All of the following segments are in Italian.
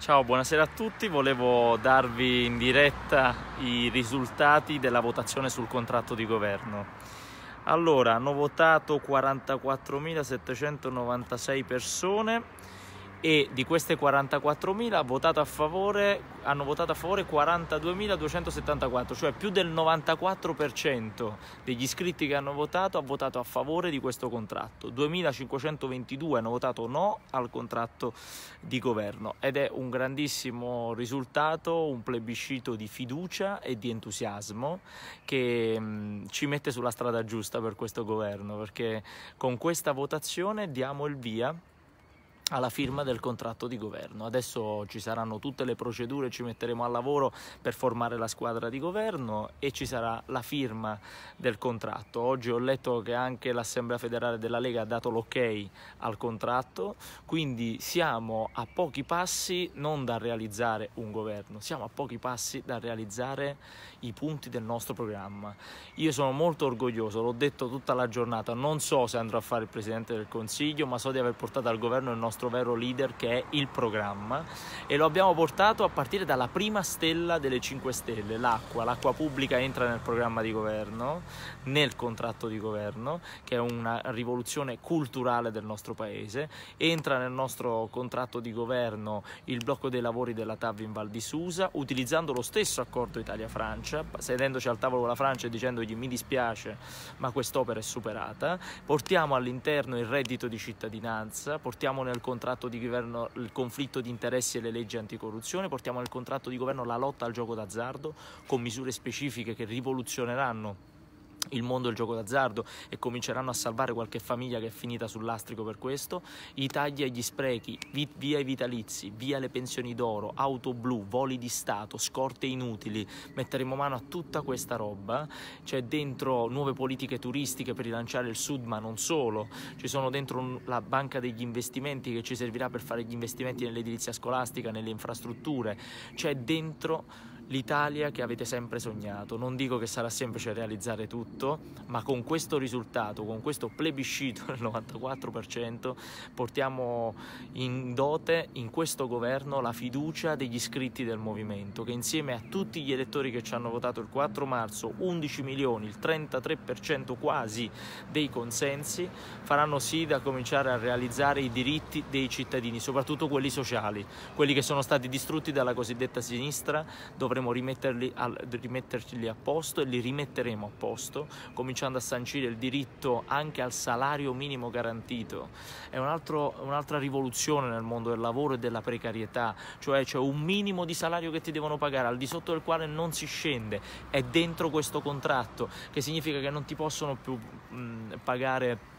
Ciao, buonasera a tutti. Volevo darvi in diretta i risultati della votazione sul contratto di governo. Allora, hanno votato 44.796 persone e di queste 44.000 votato favore, hanno votato a favore 42.274, cioè più del 94% degli iscritti che hanno votato ha votato a favore di questo contratto, 2.522 hanno votato no al contratto di governo ed è un grandissimo risultato, un plebiscito di fiducia e di entusiasmo che mh, mm, ci mette sulla strada giusta per questo governo perché con questa votazione diamo il via alla firma del contratto di governo. Adesso ci saranno tutte le procedure, ci metteremo al lavoro per formare la squadra di governo e ci sarà la firma del contratto. Oggi ho letto che anche l'Assemblea federale della Lega ha dato l'ok al contratto, quindi siamo a pochi passi non da realizzare un governo, siamo a pochi passi da realizzare i punti del nostro programma. Io sono molto orgoglioso, l'ho detto tutta la giornata, non so se andrò a fare il Presidente del Consiglio, ma so di aver portato al governo il nostro nostro vero leader che è il programma e lo abbiamo portato a partire dalla prima stella delle 5 stelle, l'acqua. L'acqua pubblica entra nel programma di governo, nel contratto di governo, che è una rivoluzione culturale del nostro paese, entra nel nostro contratto di governo il blocco dei lavori della TAV in Val di Susa, utilizzando lo stesso accordo Italia-Francia, sedendoci al tavolo con la Francia e dicendogli mi dispiace ma quest'opera è superata, portiamo all'interno il reddito di cittadinanza, portiamo nel contratto di governo il conflitto di interessi e le leggi anticorruzione, portiamo nel contratto di governo la lotta al gioco d'azzardo con misure specifiche che rivoluzioneranno il mondo del gioco d'azzardo e cominceranno a salvare qualche famiglia che è finita sull'astrico per questo, i tagli agli sprechi, via i vitalizi, via le pensioni d'oro, auto blu, voli di Stato, scorte inutili, metteremo mano a tutta questa roba, c'è dentro nuove politiche turistiche per rilanciare il sud ma non solo, ci sono dentro la banca degli investimenti che ci servirà per fare gli investimenti nell'edilizia scolastica, nelle infrastrutture, c'è dentro l'Italia che avete sempre sognato. Non dico che sarà semplice realizzare tutto, ma con questo risultato, con questo plebiscito del 94%, portiamo in dote in questo governo la fiducia degli iscritti del movimento, che insieme a tutti gli elettori che ci hanno votato il 4 marzo, 11 milioni, il 33% quasi dei consensi, faranno sì da cominciare a realizzare i diritti dei cittadini, soprattutto quelli sociali, quelli che sono stati distrutti dalla cosiddetta sinistra, dovrebbero dovremo rimetterli a, rimetterli a posto e li rimetteremo a posto, cominciando a sancire il diritto anche al salario minimo garantito. È un'altra rivoluzione nel mondo del lavoro e della precarietà, cioè c'è un minimo di salario che ti devono pagare, al di sotto del quale non si scende, è dentro questo contratto, che significa che non ti possono più mh, pagare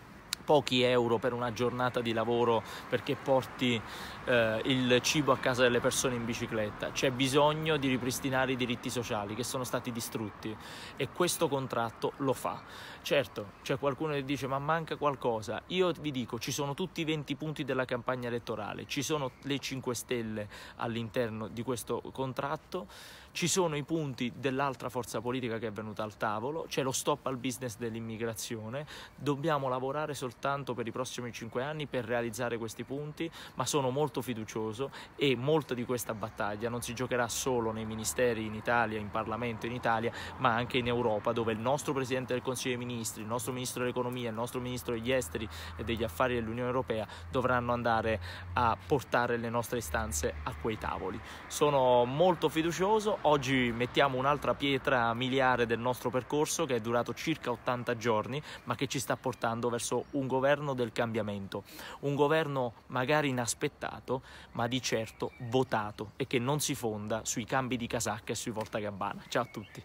pochi euro per una giornata di lavoro perché porti eh, il cibo a casa delle persone in bicicletta. C'è bisogno di ripristinare i diritti sociali che sono stati distrutti e questo contratto lo fa. Certo, c'è qualcuno che dice ma manca qualcosa. Io vi dico, ci sono tutti i 20 punti della campagna elettorale, ci sono le 5 stelle all'interno di questo contratto, ci sono i punti dell'altra forza politica che è venuta al tavolo, c'è lo stop al business dell'immigrazione, dobbiamo lavorare soltanto soltanto per i prossimi 5 anni per realizzare questi punti, ma sono molto fiducioso e molta di questa battaglia non si giocherà solo nei ministeri in Italia, in Parlamento in Italia, ma anche in Europa, dove il nostro Presidente del Consiglio dei Ministri, il nostro Ministro dell'Economia, il nostro Ministro degli Esteri e degli Affari dell'Unione Europea dovranno andare a portare le nostre istanze a quei tavoli. Sono molto fiducioso, oggi mettiamo un'altra pietra miliare del nostro percorso che è durato circa 80 giorni, ma che ci sta portando verso un un governo del cambiamento, un governo magari inaspettato, ma di certo votato e che non si fonda sui cambi di casacca e sui voltagabbana. Ciao a tutti!